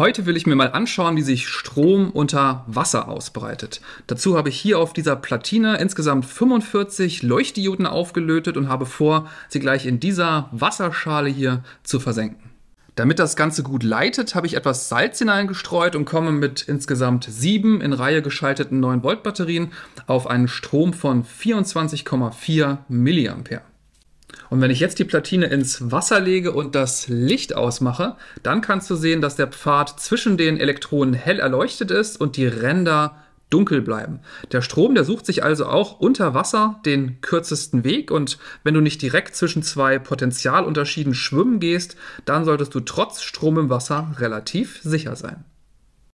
Heute will ich mir mal anschauen, wie sich Strom unter Wasser ausbreitet. Dazu habe ich hier auf dieser Platine insgesamt 45 Leuchtdioden aufgelötet und habe vor, sie gleich in dieser Wasserschale hier zu versenken. Damit das Ganze gut leitet, habe ich etwas Salz hineingestreut und komme mit insgesamt sieben in Reihe geschalteten 9 Volt Batterien auf einen Strom von 24,4 mA. Und wenn ich jetzt die Platine ins Wasser lege und das Licht ausmache, dann kannst du sehen, dass der Pfad zwischen den Elektronen hell erleuchtet ist und die Ränder dunkel bleiben. Der Strom, der sucht sich also auch unter Wasser den kürzesten Weg und wenn du nicht direkt zwischen zwei Potentialunterschieden schwimmen gehst, dann solltest du trotz Strom im Wasser relativ sicher sein.